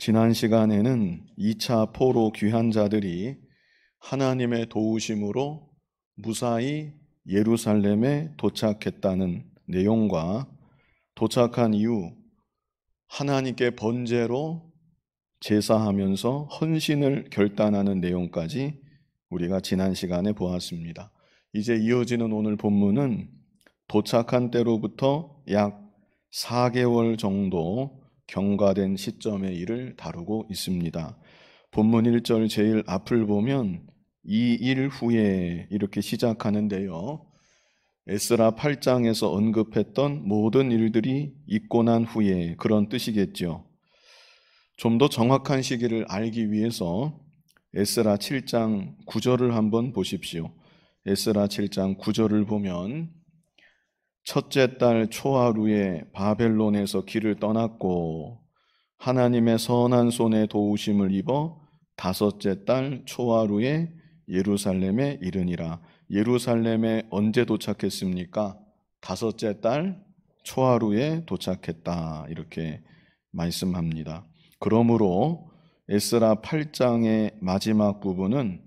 지난 시간에는 2차 포로 귀환 자들이 하나님의 도우심으로 무사히 예루살렘에 도착했다는 내용과 도착한 이후 하나님께 번제로 제사하면서 헌신을 결단하는 내용까지 우리가 지난 시간에 보았습니다. 이제 이어지는 오늘 본문은 도착한 때로부터 약 4개월 정도 경과된 시점의 일을 다루고 있습니다. 본문 1절 제일 앞을 보면 이 일 후에 이렇게 시작하는데요. 에스라 8장에서 언급했던 모든 일들이 있고 난 후에 그런 뜻이겠죠. 좀 더 정확한 시기를 알기 위해서 에스라 7장 9절을 한번 보십시오. 에스라 7장 9절을 보면 첫째 딸 초하루에 바벨론에서 길을 떠났고 하나님의 선한 손에 도우심을 입어 다섯째 딸 초하루에 예루살렘에 이르니라. 예루살렘에 언제 도착했습니까? 다섯째 딸 초하루에 도착했다. 이렇게 말씀합니다. 그러므로 에스라 8장의 마지막 부분은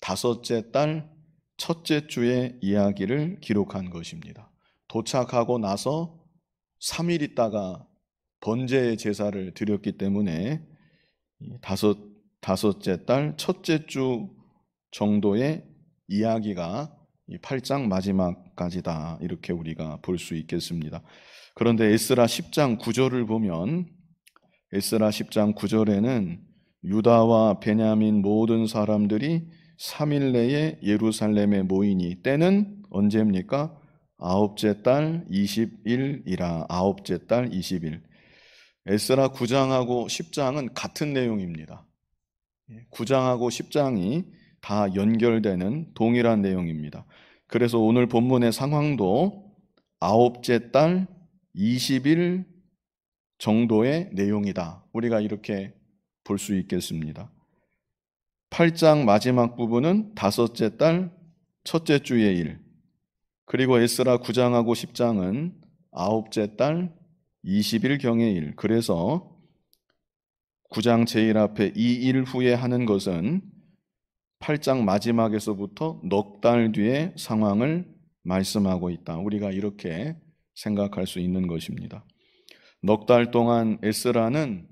다섯째 딸 첫째 주의 이야기를 기록한 것입니다. 도착하고 나서 3일 있다가 번제 의 제사를 드렸기 때문에 다섯, 다섯째 달 첫째 주 정도의 이야기가 이 8장 마지막까지다. 이렇게 우리가 볼 수 있겠습니다. 그런데 에스라 10장 9절을 보면 에스라 10장 9절에는 유다와 베냐민 모든 사람들이 3일 내에 예루살렘에 모이니 때는 언제입니까? 아홉째 딸 21이라 아홉째 딸 21. 에스라 9장하고 10장은 같은 내용입니다. 9장하고 예, 10장이 다 연결되는 동일한 내용입니다. 그래서 오늘 본문의 상황도 아홉째 딸 2 1 정도의 내용이다. 우리가 이렇게 볼 수 있겠습니다. 8장 마지막 부분은 다섯째 딸 첫째 주의 일, 그리고 에스라 9장하고 10장은 아홉째 달 20일경의 일. 그래서 9장 제일 앞에 2일 후에 하는 것은 8장 마지막에서부터 넉 달 뒤의 상황을 말씀하고 있다. 우리가 이렇게 생각할 수 있는 것입니다. 넉 달 동안 에스라는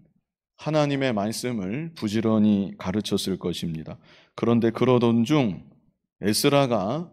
하나님의 말씀을 부지런히 가르쳤을 것입니다. 그런데 그러던 중 에스라가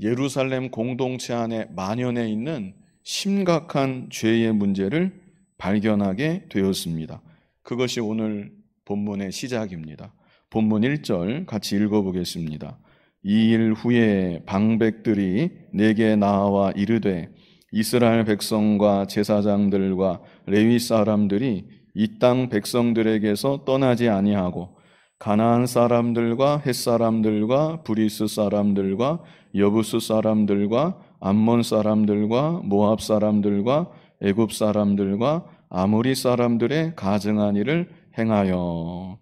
예루살렘 공동체 안에 만연해 있는 심각한 죄의 문제를 발견하게 되었습니다. 그것이 오늘 본문의 시작입니다. 본문 1절 같이 읽어보겠습니다. 이 일 후에 방백들이 내게 나와 이르되 이스라엘 백성과 제사장들과 레위 사람들이 이 땅 백성들에게서 떠나지 아니하고 가나안 사람들과 햇 사람들과 브리스 사람들과 여부스 사람들과 암몬 사람들과 모압 사람들과 애굽 사람들과 아무리 사람들의 가증한 일을 행하여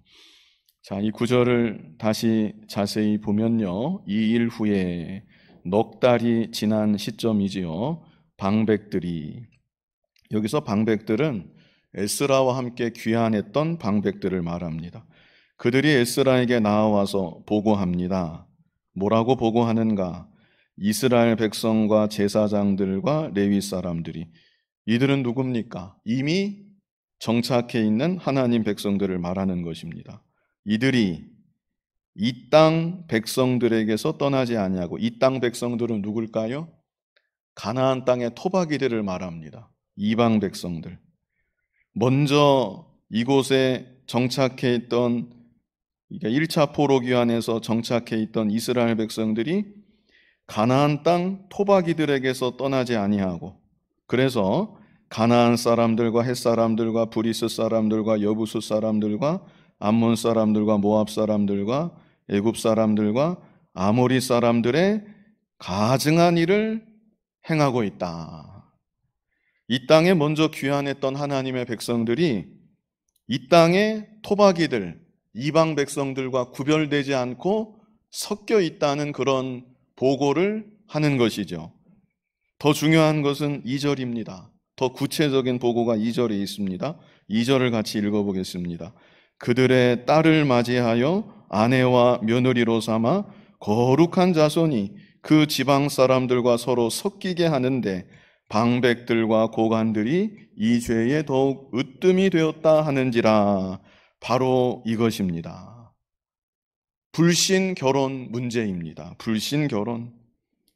자, 이 구절을 다시 자세히 보면요. 이 일 후에 넉 달이 지난 시점이지요. 방백들이 여기서 방백들은 에스라와 함께 귀환했던 방백들을 말합니다. 그들이 에스라에게 나와서 보고합니다. 뭐라고 보고하는가? 이스라엘 백성과 제사장들과 레위 사람들이 이들은 누굽니까? 이미 정착해 있는 하나님 백성들을 말하는 것입니다. 이들이 이 땅 백성들에게서 떠나지 아니하고 이 땅 백성들은 누굴까요? 가나안 땅의 토박이들을 말합니다. 이방 백성들. 먼저 이곳에 정착해 있던 그러니까 1차 포로 기환에서 정착해 있던 이스라엘 백성들이 가나안 땅 토박이들에게서 떠나지 아니하고 그래서 가나안 사람들과 햇 사람들과 브리스 사람들과 여부수 사람들과 암몬 사람들과 모압 사람들과 애굽 사람들과 아모리 사람들의 가증한 일을 행하고 있다. 이 땅에 먼저 귀환했던 하나님의 백성들이 이땅에 토박이들, 이방 백성들과 구별되지 않고 섞여 있다는 그런 보고를 하는 것이죠. 더 중요한 것은 2절입니다. 더 구체적인 보고가 2절에 있습니다. 2절을 같이 읽어보겠습니다. 그들의 딸을 맞이하여 아내와 며느리로 삼아 거룩한 자손이 그 지방 사람들과 서로 섞이게 하는데 방백들과 고관들이 이 죄에 더욱 으뜸이 되었다 하는지라 바로 이것입니다. 불신 결혼 문제입니다. 불신 결혼.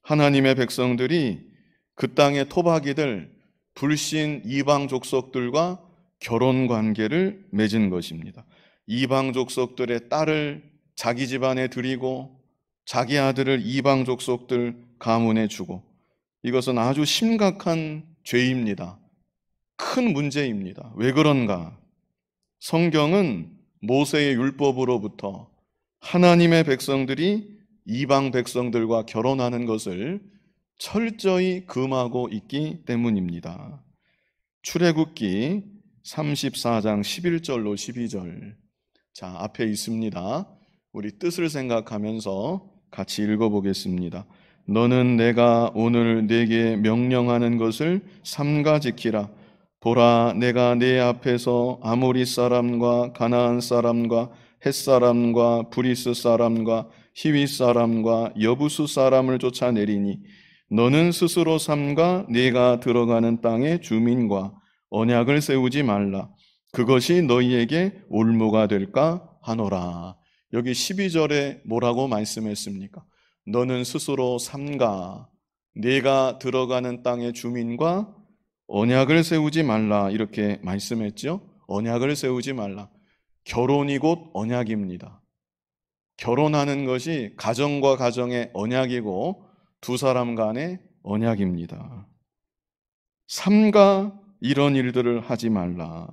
하나님의 백성들이 그 땅의 토박이들, 불신 이방 족속들과 결혼 관계를 맺은 것입니다. 이방 족속들의 딸을 자기 집안에 들이고 자기 아들을 이방 족속들 가문에 주고 이것은 아주 심각한 죄입니다. 큰 문제입니다. 왜 그런가? 성경은 모세의 율법으로부터 하나님의 백성들이 이방 백성들과 결혼하는 것을 철저히 금하고 있기 때문입니다. 출애굽기 34장 11절로 12절. 자, 앞에 있습니다. 우리 뜻을 생각하면서 같이 읽어 보겠습니다. 너는 내가 오늘 네게 명령하는 것을 삼가 지키라. 보라 내가 네 앞에서 아모리 사람과 가나안 사람과 햇 사람과 브리스 사람과 히위 사람과 여부수 사람을 쫓아내리니 너는 스스로 삼가 네가 들어가는 땅의 주민과 언약을 세우지 말라 그것이 너희에게 올무가 될까 하노라 여기 12절에 뭐라고 말씀했습니까? 너는 스스로 삼가 네가 들어가는 땅의 주민과 언약을 세우지 말라 이렇게 말씀했죠. 언약을 세우지 말라. 결혼이 곧 언약입니다. 결혼하는 것이 가정과 가정의 언약이고 두 사람 간의 언약입니다. 삼가 이런 일들을 하지 말라.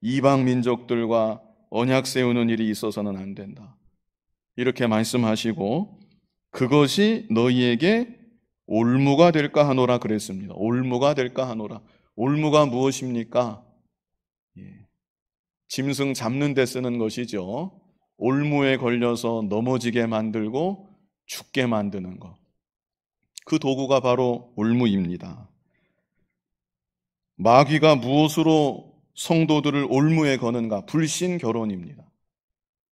이방 민족들과 언약 세우는 일이 있어서는 안 된다. 이렇게 말씀하시고 그것이 너희에게 올무가 될까 하노라 그랬습니다. 올무가 될까 하노라. 올무가 무엇입니까? 예. 짐승 잡는 데 쓰는 것이죠. 올무에 걸려서 넘어지게 만들고 죽게 만드는 것. 그 도구가 바로 올무입니다. 마귀가 무엇으로 성도들을 올무에 거는가? 불신 결혼입니다.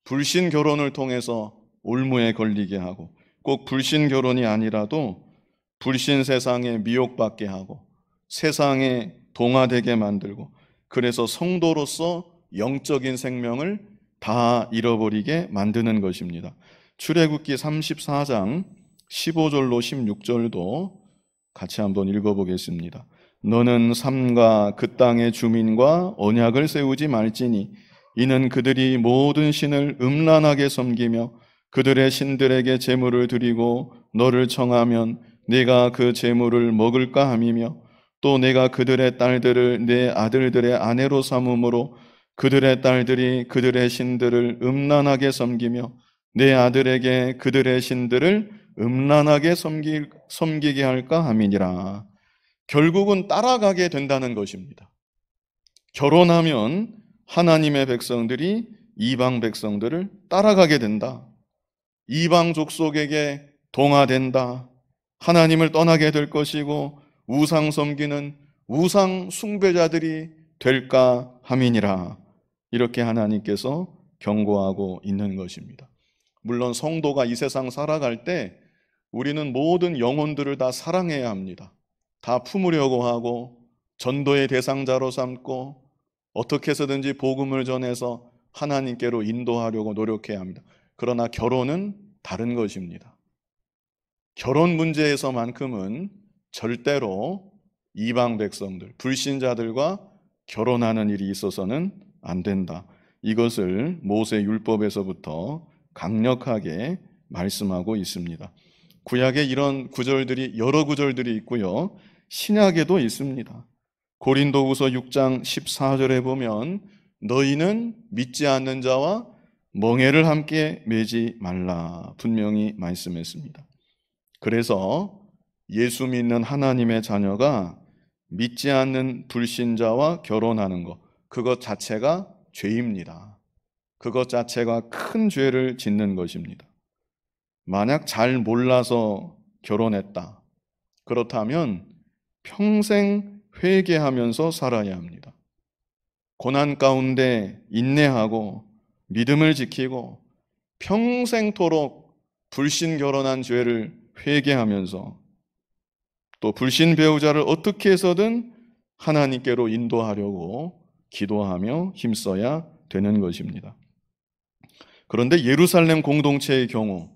불신 결혼을 통해서 올무에 걸리게 하고 꼭 불신 결혼이 아니라도 불신 세상에 미혹받게 하고 세상에 동화되게 만들고 그래서 성도로서 영적인 생명을 다 잃어버리게 만드는 것입니다. 출애굽기 34장 15절로 16절도 같이 한번 읽어보겠습니다. 너는 삼과 그 땅의 주민과 언약을 세우지 말지니 이는 그들이 모든 신을 음란하게 섬기며 그들의 신들에게 제물을 드리고 너를 청하면 내가 그 재물을 먹을까 함이며 또 내가 그들의 딸들을 내 아들들의 아내로 삼음으로 그들의 딸들이 그들의 신들을 음란하게 섬기며 내 아들에게 그들의 신들을 음란하게 섬기, 섬기게 할까 함이니라. 결국은 따라가게 된다는 것입니다. 결혼하면 하나님의 백성들이 이방 백성들을 따라가게 된다. 이방 족속에게 동화된다. 하나님을 떠나게 될 것이고 우상 섬기는 우상 숭배자들이 될까 함이니라. 이렇게 하나님께서 경고하고 있는 것입니다. 물론 성도가 이 세상 살아갈 때 우리는 모든 영혼들을 다 사랑해야 합니다. 다 품으려고 하고 전도의 대상자로 삼고 어떻게 해서든지 복음을 전해서 하나님께로 인도하려고 노력해야 합니다. 그러나 결혼은 다른 것입니다. 결혼 문제에서만큼은 절대로 이방 백성들, 불신자들과 결혼하는 일이 있어서는 안 된다. 이것을 모세 율법에서부터 강력하게 말씀하고 있습니다. 구약에 이런 구절들이 여러 구절들이 있고요. 신약에도 있습니다. 고린도후서 6장 14절에 보면 너희는 믿지 않는 자와 멍해를 함께 매지 말라 분명히 말씀했습니다. 그래서 예수 믿는 하나님의 자녀가 믿지 않는 불신자와 결혼하는 것, 그것 자체가 죄입니다. 그것 자체가 큰 죄를 짓는 것입니다. 만약 잘 몰라서 결혼했다. 그렇다면 평생 회개하면서 살아야 합니다. 고난 가운데 인내하고 믿음을 지키고 평생토록 불신 결혼한 죄를 회개하면서 또 불신 배우자를 어떻게 해서든 하나님께로 인도하려고 기도하며 힘써야 되는 것입니다. 그런데 예루살렘 공동체의 경우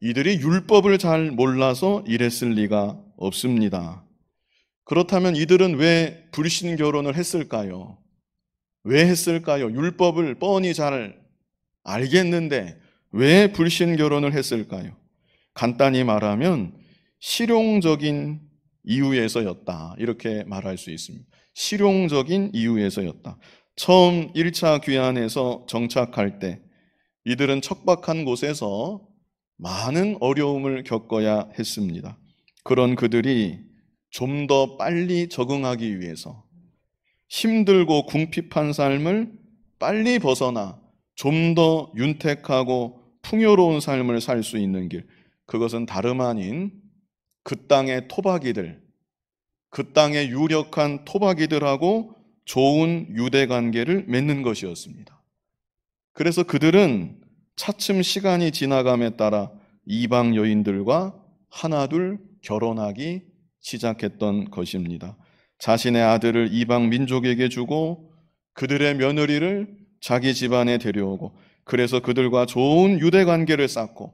이들이 율법을 잘 몰라서 이랬을 리가 없습니다. 그렇다면 이들은 왜 불신 결혼을 했을까요? 왜 했을까요? 율법을 뻔히 잘 알겠는데 왜 불신 결혼을 했을까요? 간단히 말하면 실용적인 이유에서였다. 이렇게 말할 수 있습니다. 실용적인 이유에서였다. 처음 1차 귀환에서 정착할 때 이들은 척박한 곳에서 많은 어려움을 겪어야 했습니다. 그런 그들이 좀 더 빨리 적응하기 위해서 힘들고 궁핍한 삶을 빨리 벗어나 좀 더 윤택하고 풍요로운 삶을 살 수 있는 길. 그것은 다름 아닌 그 땅의 토박이들, 그 땅의 유력한 토박이들하고 좋은 유대 관계를 맺는 것이었습니다. 그래서 그들은 차츰 시간이 지나감에 따라 이방 여인들과 하나둘 결혼하기 시작했던 것입니다. 자신의 아들을 이방 민족에게 주고 그들의 며느리를 자기 집안에 데려오고 그래서 그들과 좋은 유대 관계를 쌓고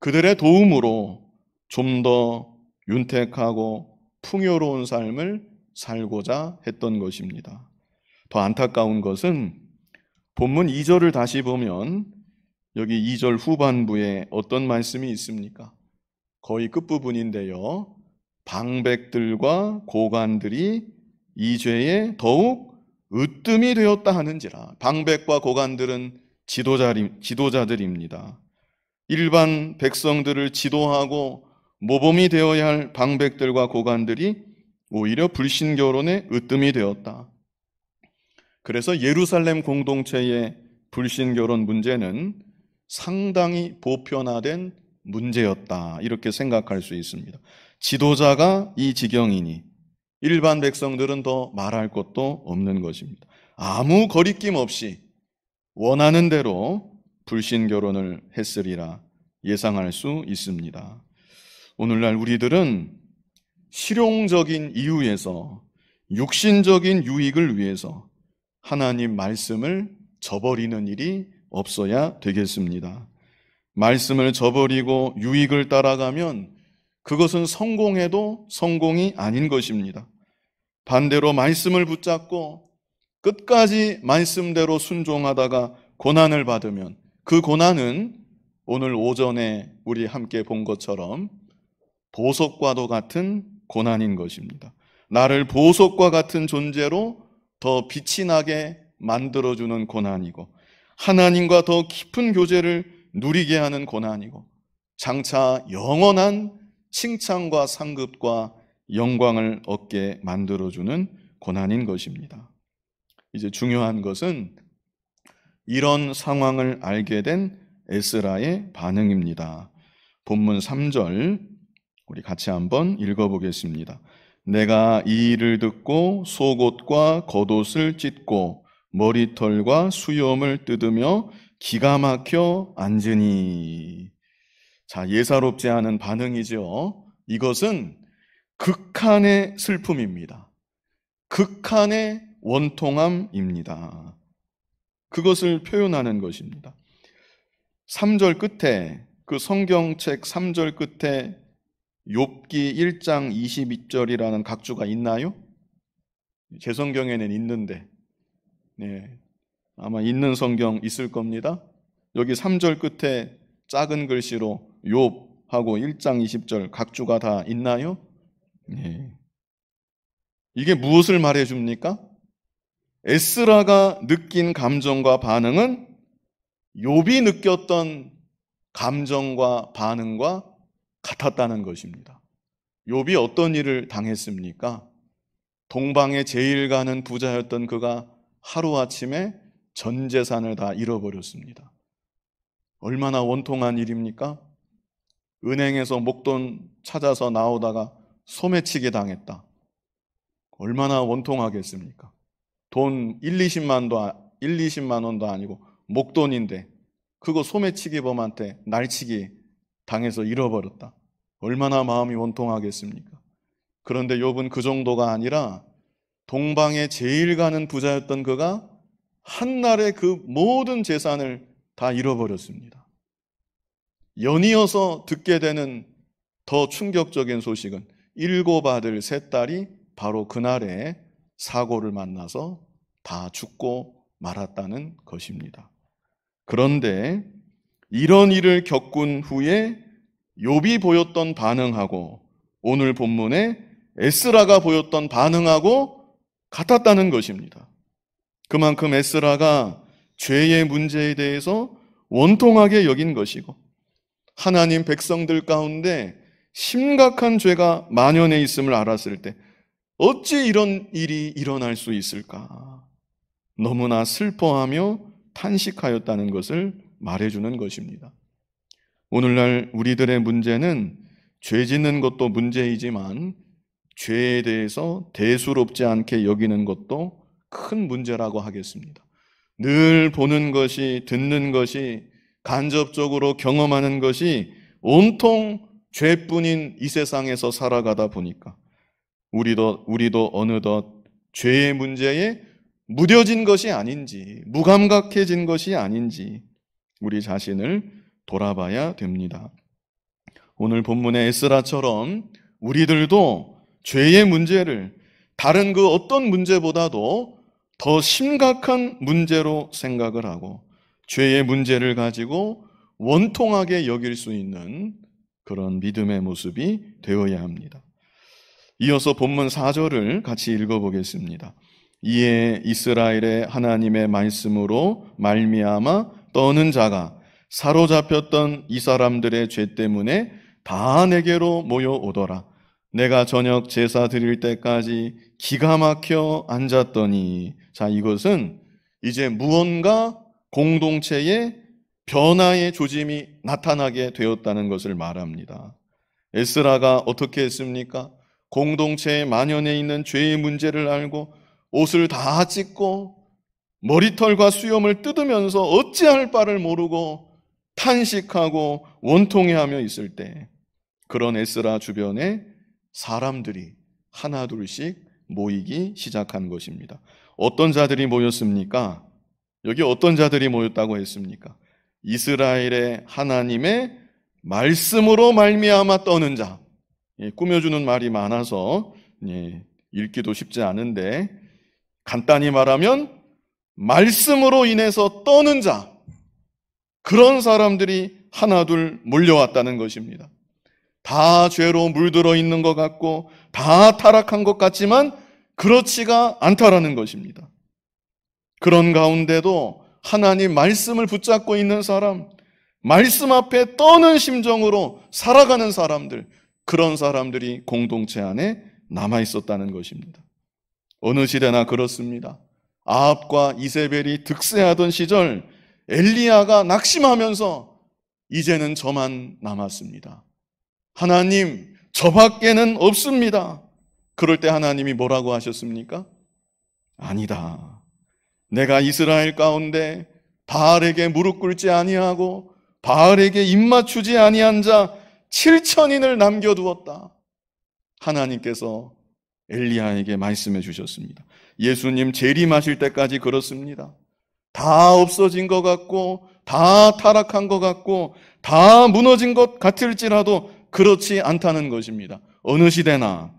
그들의 도움으로 좀 더 윤택하고 풍요로운 삶을 살고자 했던 것입니다. 더 안타까운 것은 본문 2절을 다시 보면 여기 2절 후반부에 어떤 말씀이 있습니까? 거의 끝부분인데요. 방백들과 고관들이 이 죄에 더욱 으뜸이 되었다 하는지라. 방백과 고관들은 지도자, 들입니다 일반 백성들을 지도하고 모범이 되어야 할 방백들과 고관들이 오히려 불신결혼의 으뜸이 되었다. 그래서 예루살렘 공동체의 불신결혼 문제는 상당히 보편화된 문제였다. 이렇게 생각할 수 있습니다. 지도자가 이 지경이니 일반 백성들은 더 말할 것도 없는 것입니다. 아무 거리낌 없이 원하는 대로 불신 결혼을 했으리라 예상할 수 있습니다. 오늘날 우리들은 실용적인 이유에서 육신적인 유익을 위해서 하나님 말씀을 저버리는 일이 없어야 되겠습니다. 말씀을 저버리고 유익을 따라가면 그것은 성공해도 성공이 아닌 것입니다. 반대로 말씀을 붙잡고 끝까지 말씀대로 순종하다가 고난을 받으면 그 고난은 오늘 오전에 우리 함께 본 것처럼 보석과도 같은 고난인 것입니다. 나를 보석과 같은 존재로 더 빛이 나게 만들어주는 고난이고, 하나님과 더 깊은 교제를 누리게 하는 고난이고, 장차 영원한 칭찬과 상급과 영광을 얻게 만들어주는 고난인 것입니다. 이제 중요한 것은 이런 상황을 알게 된 에스라의 반응입니다. 본문 3절 우리 같이 한번 읽어보겠습니다. 내가 이 일을 듣고 속옷과 겉옷을 찢고 머리털과 수염을 뜯으며 기가 막혀 앉으니. 자, 예사롭지 않은 반응이죠. 이것은 극한의 슬픔입니다. 극한의 원통함입니다. 그것을 표현하는 것입니다. 3절 끝에 그 성경책 3절 끝에 욥기 1장 22절이라는 각주가 있나요? 제 성경에는 있는데 네, 아마 있는 성경 있을 겁니다. 여기 3절 끝에 작은 글씨로 욥하고 1장 20절 각주가 다 있나요? 네. 이게 무엇을 말해 줍니까? 에스라가 느낀 감정과 반응은 욥이 느꼈던 감정과 반응과 같았다는 것입니다. 욥이 어떤 일을 당했습니까? 동방에 제일 가는 부자였던 그가 하루아침에 전 재산을 다 잃어버렸습니다. 얼마나 원통한 일입니까? 은행에서 목돈 찾아서 나오다가 소매치기 당했다. 얼마나 원통하겠습니까? 돈 1, 20만도 1, 20만 원도 아니고 목돈인데 그거 소매치기 범한테 날치기 당해서 잃어버렸다. 얼마나 마음이 원통하겠습니까? 그런데 욥은 그 정도가 아니라 동방에 제일 가는 부자였던 그가 한날에 그 모든 재산을 다 잃어버렸습니다. 연이어서 듣게 되는 더 충격적인 소식은 일곱 아들 세 딸이 바로 그날에 사고를 만나서 다 죽고 말았다는 것입니다. 그런데 이런 일을 겪은 후에 욥이 보였던 반응하고 오늘 본문에 에스라가 보였던 반응하고 같았다는 것입니다. 그만큼 에스라가 죄의 문제에 대해서 원통하게 여긴 것이고 하나님 백성들 가운데 심각한 죄가 만연해 있음을 알았을 때 어찌 이런 일이 일어날 수 있을까? 너무나 슬퍼하며 탄식하였다는 것을 말해주는 것입니다. 오늘날 우리들의 문제는 죄 짓는 것도 문제이지만 죄에 대해서 대수롭지 않게 여기는 것도 큰 문제라고 하겠습니다. 늘 보는 것이, 듣는 것이, 간접적으로 경험하는 것이 온통 죄뿐인 이 세상에서 살아가다 보니까 우리도 우리도 어느덧 죄의 문제에 무뎌진 것이 아닌지, 무감각해진 것이 아닌지 우리 자신을 돌아봐야 됩니다. 오늘 본문의 에스라처럼 우리들도 죄의 문제를 다른 그 어떤 문제보다도 더 심각한 문제로 생각을 하고 죄의 문제를 가지고 원통하게 여길 수 있는 그런 믿음의 모습이 되어야 합니다. 이어서 본문 4절을 같이 읽어보겠습니다. 이에 이스라엘의 하나님의 말씀으로 말미암아 떠는 자가 사로잡혔던 이 사람들의 죄 때문에 다 내게로 모여오더라. 내가 저녁 제사 드릴 때까지 기가 막혀 앉았더니 자 이것은 이제 무언가 공동체의 변화의 조짐이 나타나게 되었다는 것을 말합니다. 에스라가 어떻게 했습니까? 공동체 의만연에 있는 죄의 문제를 알고 옷을 다 찢고 머리털과 수염을 뜯으면서 어찌할 바를 모르고 탄식하고 원통해하며 있을 때 그런 에스라 주변에 사람들이 하나둘씩 모이기 시작한 것입니다. 어떤 자들이 모였습니까? 여기 어떤 자들이 모였다고 했습니까? 이스라엘의 하나님의 말씀으로 말미암아 떠는 자. 예, 꾸며주는 말이 많아서 예, 읽기도 쉽지 않은데 간단히 말하면 말씀으로 인해서 떠는 자 그런 사람들이 하나둘 몰려왔다는 것입니다. 다 죄로 물들어 있는 것 같고 다 타락한 것 같지만 그렇지가 않다라는 것입니다. 그런 가운데도 하나님 말씀을 붙잡고 있는 사람, 말씀 앞에 떠는 심정으로 살아가는 사람들, 그런 사람들이 공동체 안에 남아 있었다는 것입니다. 어느 시대나 그렇습니다. 아합과 이세벨이 득세하던 시절 엘리야가 낙심하면서 이제는 저만 남았습니다. 하나님, 저밖에는 없습니다. 그럴 때 하나님이 뭐라고 하셨습니까? 아니다. 내가 이스라엘 가운데 바알에게 무릎 꿇지 아니하고 바알에게 입 맞추지 아니한 자 7천인을 남겨두었다. 하나님께서 엘리야에게 말씀해 주셨습니다. 예수님 재림하실 때까지 그렇습니다. 다 없어진 것 같고 다 타락한 것 같고 다 무너진 것 같을지라도 그렇지 않다는 것입니다. 어느 시대나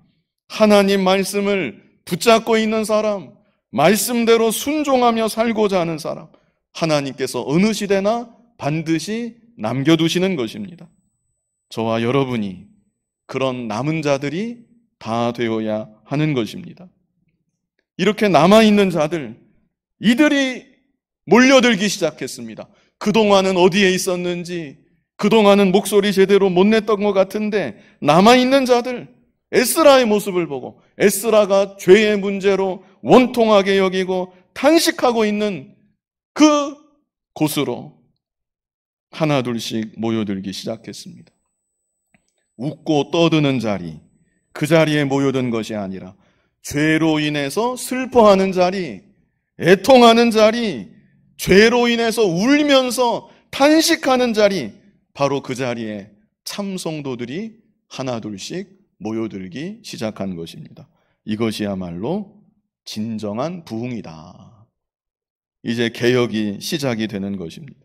하나님 말씀을 붙잡고 있는 사람, 말씀대로 순종하며 살고자 하는 사람, 하나님께서 어느 시대나 반드시 남겨두시는 것입니다. 저와 여러분이 그런 남은 자들이 다 되어야 하는 것입니다. 이렇게 남아있는 자들, 이들이 몰려들기 시작했습니다. 그동안은 어디에 있었는지, 그동안은 목소리 제대로 못 냈던 것 같은데, 남아있는 자들, 에스라의 모습을 보고, 에스라가 죄의 문제로 원통하게 여기고 탄식하고 있는 그 곳으로 하나둘씩 모여들기 시작했습니다. 웃고 떠드는 자리, 그 자리에 모여든 것이 아니라 죄로 인해서 슬퍼하는 자리, 애통하는 자리, 죄로 인해서 울면서 탄식하는 자리, 바로 그 자리에 참성도들이 하나둘씩 모여들기 시작한 것입니다. 이것이야말로 진정한 부흥이다. 이제 개혁이 시작이 되는 것입니다.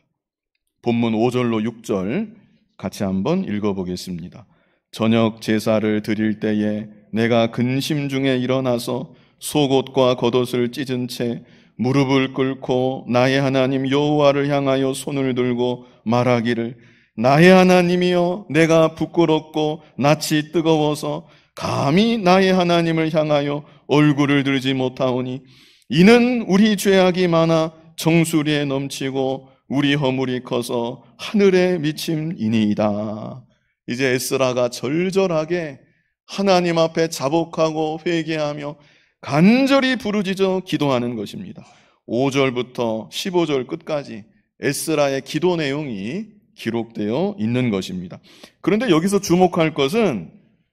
본문 5절로 6절 같이 한번 읽어보겠습니다. 저녁 제사를 드릴 때에 내가 근심 중에 일어나서 속옷과 겉옷을 찢은 채 무릎을 꿇고 나의 하나님 여호와를 향하여 손을 들고 말하기를 나의 하나님이여 내가 부끄럽고 낯이 뜨거워서 감히 나의 하나님을 향하여 얼굴을 들지 못하오니 이는 우리 죄악이 많아 정수리에 넘치고 우리 허물이 커서 하늘에 미침이니이다. 이제 에스라가 절절하게 하나님 앞에 자복하고 회개하며 간절히 부르짖어 기도하는 것입니다. 5절부터 15절 끝까지 에스라의 기도 내용이 기록되어 있는 것입니다. 그런데 여기서 주목할 것은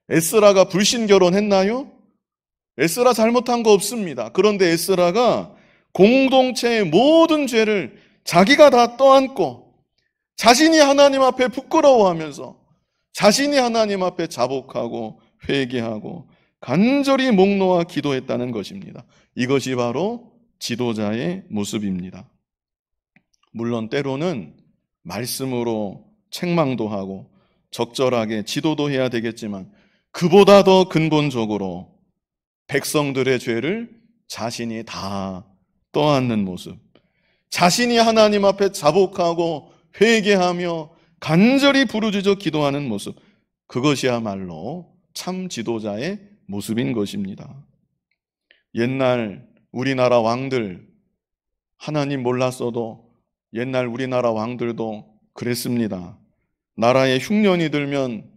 에스라가 불신 결혼했나요? 에스라 잘못한 거 없습니다. 그런데 에스라가 공동체의 모든 죄를 자기가 다 떠안고 자신이 하나님 앞에 부끄러워하면서 자신이 하나님 앞에 자복하고 회개하고 간절히 목놓아 기도했다는 것입니다. 이것이 바로 지도자의 모습입니다. 물론 때로는 말씀으로 책망도 하고 적절하게 지도도 해야 되겠지만 그보다 더 근본적으로 백성들의 죄를 자신이 다 떠안는 모습, 자신이 하나님 앞에 자복하고 회개하며 간절히 부르짖어 기도하는 모습. 그것이야말로 참 지도자의 모습인 것입니다. 옛날 우리나라 왕들, 하나님 몰랐어도 옛날 우리나라 왕들도 그랬습니다. 나라에 흉년이 들면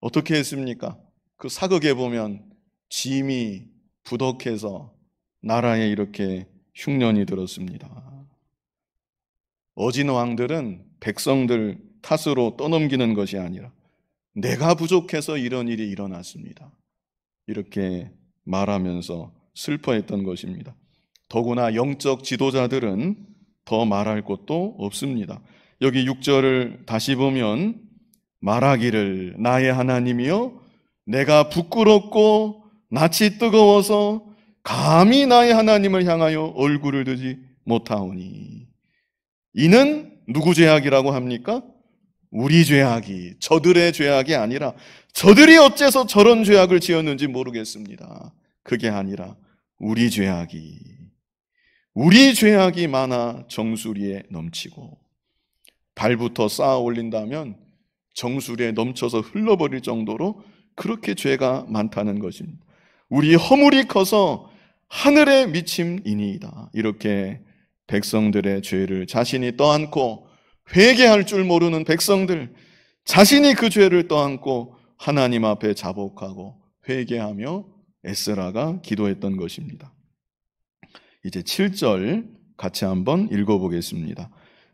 어떻게 했습니까? 그 사극에 보면 짐이 부덕해서 나라에 이렇게 흉년이 들었습니다. 어진 왕들은 백성들 탓으로 떠넘기는 것이 아니라 내가 부족해서 이런 일이 일어났습니다. 이렇게 말하면서 슬퍼했던 것입니다. 더구나 영적 지도자들은 더 말할 것도 없습니다. 여기 6절을 다시 보면 말하기를 나의 하나님이여 내가 부끄럽고 낯이 뜨거워서 감히 나의 하나님을 향하여 얼굴을 드지 못하오니 이는 누구 죄악이라고 합니까? 우리 죄악이 저들의 죄악이 아니라 저들이 어째서 저런 죄악을 지었는지 모르겠습니다. 그게 아니라 우리 죄악이 우리 죄악이 많아 정수리에 넘치고 발부터 쌓아 올린다면 정수리에 넘쳐서 흘러버릴 정도로 그렇게 죄가 많다는 것입니다. 우리 허물이 커서 하늘에 미침이니이다. 이렇게 백성들의 죄를 자신이 떠안고 회개할 줄 모르는 백성들, 자신이 그 죄를 떠안고 하나님 앞에 자복하고 회개하며 에스라가 기도했던 것입니다. 이제 7절 같이 한번 읽어보겠습니다.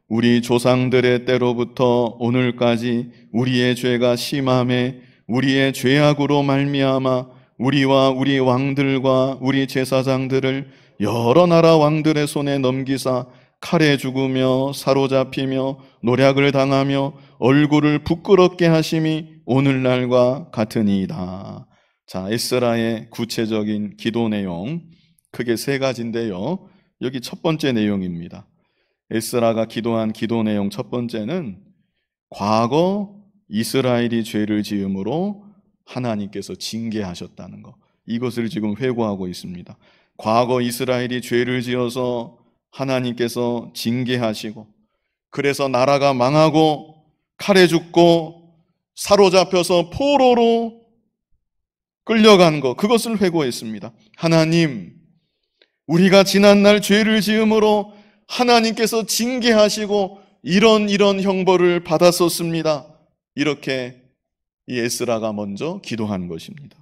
우리 조상들의 때로부터 오늘까지 우리의 죄가 심함에 우리의 죄악으로 말미암아 우리와 우리 왕들과 우리 제사장들을 여러 나라 왕들의 손에 넘기사 칼에 죽으며 사로잡히며 노략을 당하며 얼굴을 부끄럽게 하심이 오늘날과 같으니이다. 자, 에스라의 구체적인 기도 내용 크게 세 가지인데요. 여기 첫 번째 내용입니다. 에스라가 기도한 기도 내용 첫 번째는 과거 이스라엘이 죄를 지음으로 하나님께서 징계하셨다는 것. 이것을 지금 회고하고 있습니다. 과거 이스라엘이 죄를 지어서 하나님께서 징계하시고 그래서 나라가 망하고 칼에 죽고 사로잡혀서 포로로 끌려간 것 그것을 회고했습니다. 하나님 우리가 지난 날 죄를 지음으로 하나님께서 징계하시고 이런 이런 형벌을 받았었습니다. 이렇게 이 에스라가 먼저 기도한 것입니다.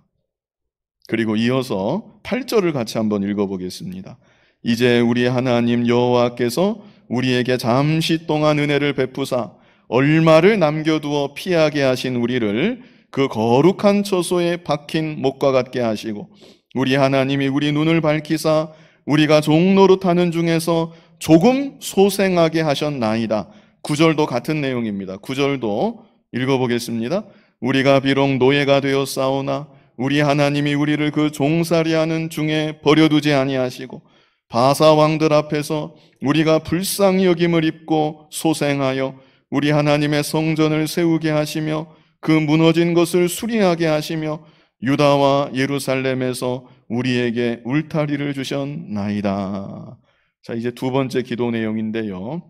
그리고 이어서 8절을 같이 한번 읽어보겠습니다. 이제 우리 하나님 여호와께서 우리에게 잠시 동안 은혜를 베푸사 얼마를 남겨두어 피하게 하신 우리를 그 거룩한 처소에 박힌 목과 같게 하시고 우리 하나님이 우리 눈을 밝히사 우리가 종로로 타는 중에서 조금 소생하게 하셨나이다. 구절도 같은 내용입니다. 구절도 읽어보겠습니다. 우리가 비록 노예가 되어 싸우나 우리 하나님이 우리를 그 종살이하는 중에 버려두지 아니하시고 바사 왕들 앞에서 우리가 불쌍히 여김을 입고 소생하여 우리 하나님의 성전을 세우게 하시며 그 무너진 것을 수리하게 하시며 유다와 예루살렘에서 우리에게 울타리를 주셨나이다. 자, 이제 두 번째 기도 내용인데요.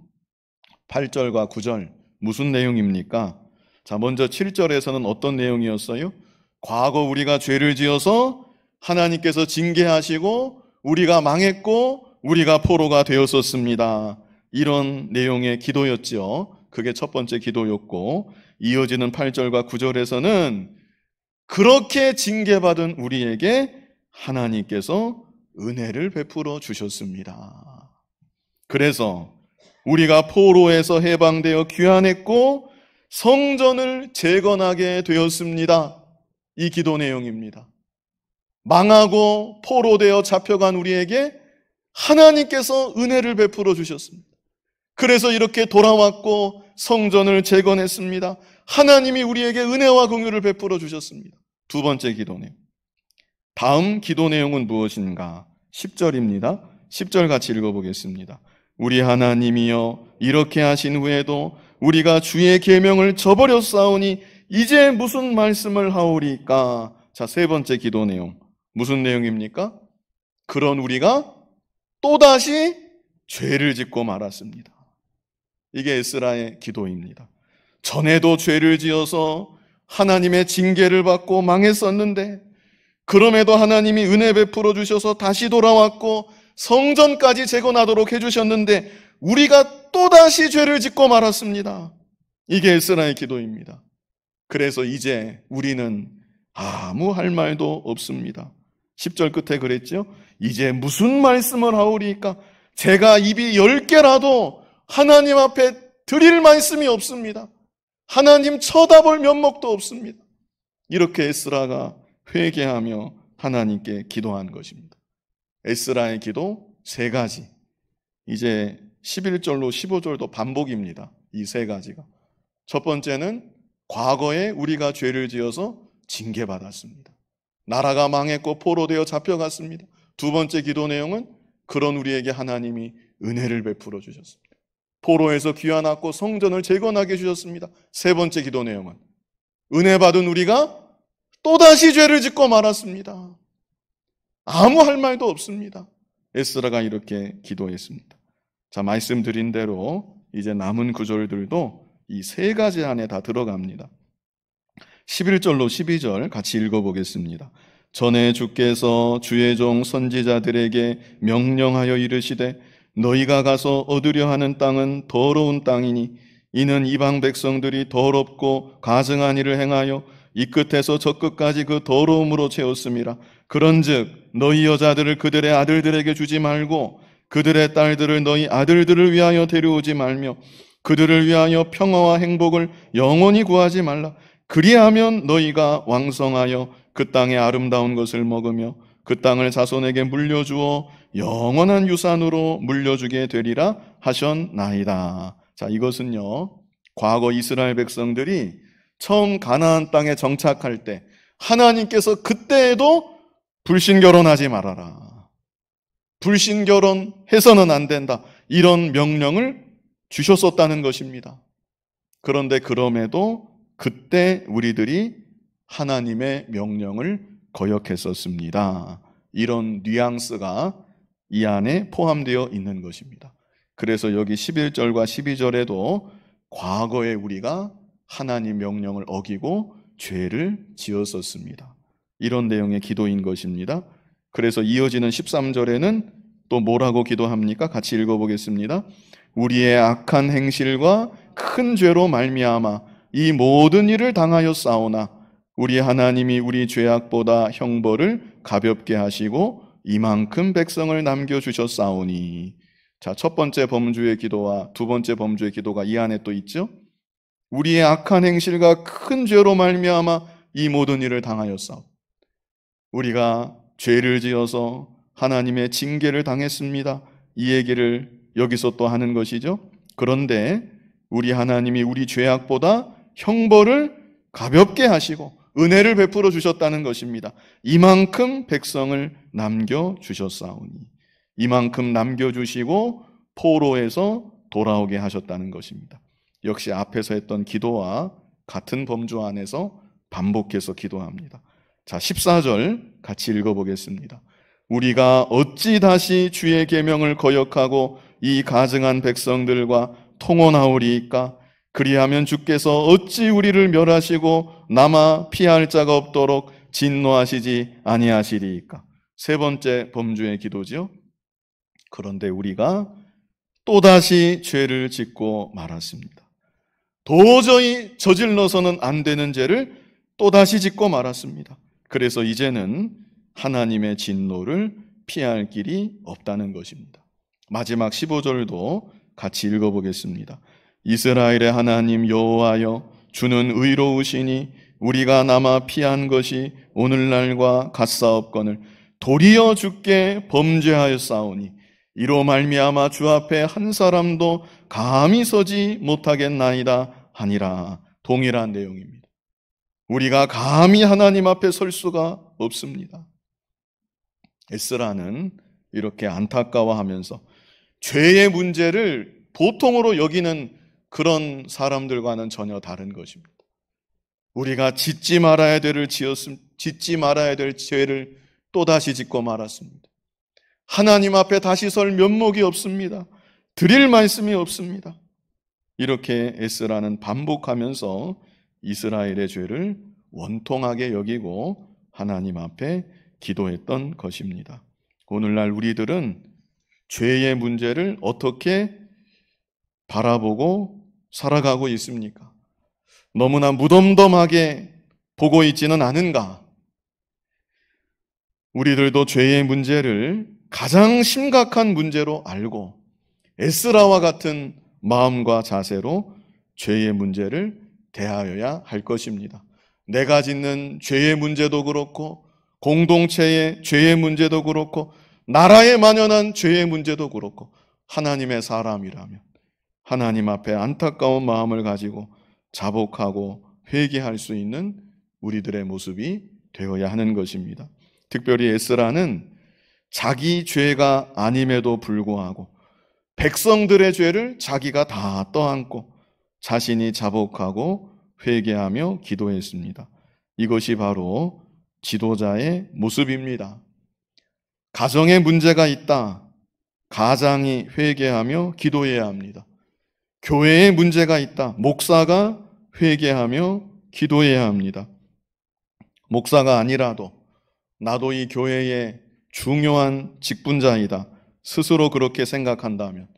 8절과 9절 무슨 내용입니까? 자, 먼저 7절에서는 어떤 내용이었어요? 과거 우리가 죄를 지어서 하나님께서 징계하시고 우리가 망했고 우리가 포로가 되었었습니다. 이런 내용의 기도였지요. 그게 첫 번째 기도였고 이어지는 8절과 9절에서는 그렇게 징계받은 우리에게 하나님께서 은혜를 베풀어 주셨습니다. 그래서 우리가 포로에서 해방되어 귀환했고 성전을 재건하게 되었습니다. 이 기도 내용입니다. 망하고 포로되어 잡혀간 우리에게 하나님께서 은혜를 베풀어 주셨습니다. 그래서 이렇게 돌아왔고 성전을 재건했습니다. 하나님이 우리에게 은혜와 공유를 베풀어 주셨습니다. 두 번째 기도 내용. 다음 기도 내용은 무엇인가? 10절입니다. 10절 같이 읽어보겠습니다. 우리 하나님이여 이렇게 하신 후에도 우리가 주의 계명을 저버렸사오니 이제 무슨 말씀을 하오리까? 자, 세 번째 기도 내용. 무슨 내용입니까? 그런 우리가 또다시 죄를 짓고 말았습니다. 이게 에스라의 기도입니다. 전에도 죄를 지어서 하나님의 징계를 받고 망했었는데 그럼에도 하나님이 은혜 베풀어 주셔서 다시 돌아왔고 성전까지 재건하도록 해주셨는데 우리가 또다시 죄를 짓고 말았습니다. 이게 에스라의 기도입니다. 그래서 이제 우리는 아무 할 말도 없습니다. 10절 끝에 그랬지요. 이제 무슨 말씀을 하오리까? 제가 입이 열 개라도 하나님 앞에 드릴 말씀이 없습니다. 하나님 쳐다볼 면목도 없습니다. 이렇게 에스라가 회개하며 하나님께 기도한 것입니다. 에스라의 기도 세 가지. 이제 11절로 15절도 반복입니다. 이 세 가지가. 첫 번째는 과거에 우리가 죄를 지어서 징계받았습니다. 나라가 망했고 포로되어 잡혀갔습니다. 두 번째 기도 내용은 그런 우리에게 하나님이 은혜를 베풀어 주셨습니다. 포로에서 귀환하고 성전을 재건하게 해 주셨습니다. 세 번째 기도 내용은 은혜 받은 우리가 또다시 죄를 짓고 말았습니다. 아무 할 말도 없습니다. 에스라가 이렇게 기도했습니다. 자, 말씀드린 대로 이제 남은 구절들도 이 세 가지 안에 다 들어갑니다. 11절로 12절 같이 읽어보겠습니다. 전에 주께서 주의 종 선지자들에게 명령하여 이르시되 너희가 가서 얻으려 하는 땅은 더러운 땅이니 이는 이방 백성들이 더럽고 가증한 일을 행하여 이 끝에서 저 끝까지 그 더러움으로 채웠습니다 그런즉 너희 여자들을 그들의 아들들에게 주지 말고 그들의 딸들을 너희 아들들을 위하여 데려오지 말며 그들을 위하여 평화와 행복을 영원히 구하지 말라 그리하면 너희가 왕성하여 그 땅의 아름다운 것을 먹으며 그 땅을 자손에게 물려주어 영원한 유산으로 물려주게 되리라 하셨나이다. 자, 이것은요. 과거 이스라엘 백성들이 처음 가나안 땅에 정착할 때 하나님께서 그때에도 불신 결혼하지 말아라. 불신 결혼해서는 안 된다. 이런 명령을 주셨었다는 것입니다. 그런데 그럼에도 그때 우리들이 하나님의 명령을 거역했었습니다. 이런 뉘앙스가 이 안에 포함되어 있는 것입니다. 그래서 여기 11절과 12절에도 과거에 우리가 하나님 명령을 어기고 죄를 지었었습니다. 이런 내용의 기도인 것입니다. 그래서 이어지는 13절에는 또 뭐라고 기도합니까? 같이 읽어보겠습니다. 우리의 악한 행실과 큰 죄로 말미암아 이 모든 일을 당하여 싸우나 우리 하나님이 우리 죄악보다 형벌을 가볍게 하시고 이만큼 백성을 남겨 주셨사오니 자, 첫 번째 범주의 기도와 두 번째 범주의 기도가 이 안에 또 있죠. 우리의 악한 행실과 큰 죄로 말미암아 이 모든 일을 당하였사오. 우리가 죄를 지어서 하나님의 징계를 당했습니다. 이 얘기를 여기서 또 하는 것이죠. 그런데 우리 하나님이 우리 죄악보다 형벌을 가볍게 하시고 은혜를 베풀어 주셨다는 것입니다. 이만큼 백성을 남겨 주셨사오니 이만큼 남겨 주시고 포로에서 돌아오게 하셨다는 것입니다. 역시 앞에서 했던 기도와 같은 범주 안에서 반복해서 기도합니다. 자, 14절 같이 읽어 보겠습니다. 우리가 어찌 다시 주의 계명을 거역하고 이 가증한 백성들과 통원하오리이 그리하면 주께서 어찌 우리를 멸하시고 남아 피할 자가 없도록 진노하시지 아니하시리이까. 세 번째 범주의 기도지요. 그런데 우리가 또다시 죄를 짓고 말았습니다. 도저히 저질러서는 안 되는 죄를 또다시 짓고 말았습니다. 그래서 이제는 하나님의 진노를 피할 길이 없다는 것입니다. 마지막 15절도 같이 읽어보겠습니다. 이스라엘의 하나님 여호와여 주는 의로우시니 우리가 남아 피한 것이 오늘날과 갓사업건을 도리어 주께 범죄하였사오니 이로 말미암아 주 앞에 한 사람도 감히 서지 못하겠나이다 하니라 동일한 내용입니다. 우리가 감히 하나님 앞에 설 수가 없습니다. 에스라는 이렇게 안타까워하면서 죄의 문제를 보통으로 여기는 그런 사람들과는 전혀 다른 것입니다. 우리가 짓지 말아야 될 지었음, 짓지 말아야 될 죄를 또다시 짓고 말았습니다. 하나님 앞에 다시 설 면목이 없습니다. 드릴 말씀이 없습니다. 이렇게 에스라는 반복하면서 이스라엘의 죄를 원통하게 여기고 하나님 앞에 기도했던 것입니다. 오늘날 우리들은 죄의 문제를 어떻게 바라보고 살아가고 있습니까? 너무나 무덤덤하게 보고 있지는 않은가? 우리들도 죄의 문제를 가장 심각한 문제로 알고 에스라와 같은 마음과 자세로 죄의 문제를 대하여야 할 것입니다. 내가 짓는 죄의 문제도 그렇고 공동체의 죄의 문제도 그렇고 나라에 만연한 죄의 문제도 그렇고 하나님의 사람이라면 하나님 앞에 안타까운 마음을 가지고 자복하고 회개할 수 있는 우리들의 모습이 되어야 하는 것입니다. 특별히 에스라는 자기 죄가 아님에도 불구하고 백성들의 죄를 자기가 다 떠안고 자신이 자복하고 회개하며 기도했습니다. 이것이 바로 지도자의 모습입니다. 가정에 문제가 있다. 가장이 회개하며 기도해야 합니다. 교회에 문제가 있다. 목사가 회개하며 기도해야 합니다. 목사가 아니라도 나도 이 교회의 중요한 직분자이다. 스스로 그렇게 생각한다면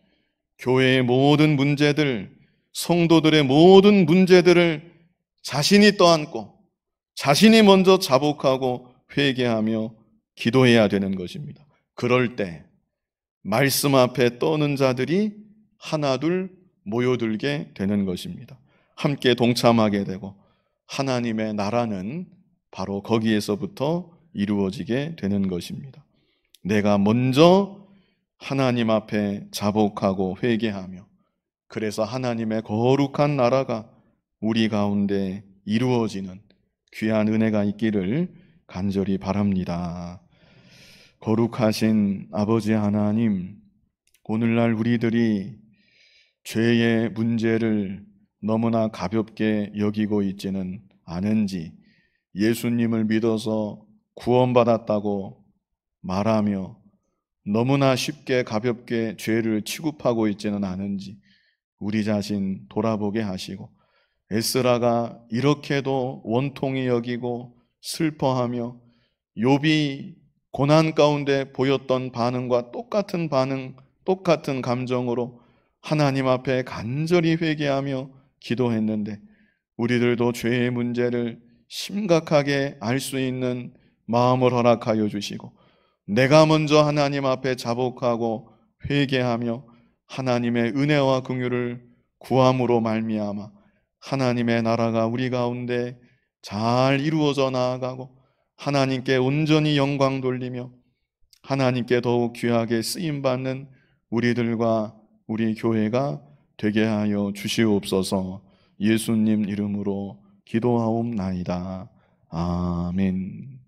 교회의 모든 문제들, 성도들의 모든 문제들을 자신이 떠안고 자신이 먼저 자복하고 회개하며 기도해야 되는 것입니다. 그럴 때 말씀 앞에 떠는 자들이 하나둘 모여들게 되는 것입니다. 함께 동참하게 되고 하나님의 나라는 바로 거기에서부터 이루어지게 되는 것입니다. 내가 먼저 하나님 앞에 자복하고 회개하며 그래서 하나님의 거룩한 나라가 우리 가운데 이루어지는 귀한 은혜가 있기를 간절히 바랍니다. 거룩하신 아버지 하나님, 오늘날 우리들이 죄의 문제를 너무나 가볍게 여기고 있지는 않은지 예수님을 믿어서 구원받았다고 말하며 너무나 쉽게 가볍게 죄를 취급하고 있지는 않은지 우리 자신 돌아보게 하시고 에스라가 이렇게도 원통이 여기고 슬퍼하며 요비 고난 가운데 보였던 반응과 똑같은 반응, 똑같은 감정으로 하나님 앞에 간절히 회개하며 기도했는데 우리들도 죄의 문제를 심각하게 알 수 있는 마음을 허락하여 주시고 내가 먼저 하나님 앞에 자복하고 회개하며 하나님의 은혜와 긍휼을 구함으로 말미암아 하나님의 나라가 우리 가운데 잘 이루어져 나아가고 하나님께 온전히 영광 돌리며 하나님께 더욱 귀하게 쓰임 받는 우리들과 우리 교회가 되게 하여 주시옵소서 예수님 이름으로 기도하옵나이다. 아멘.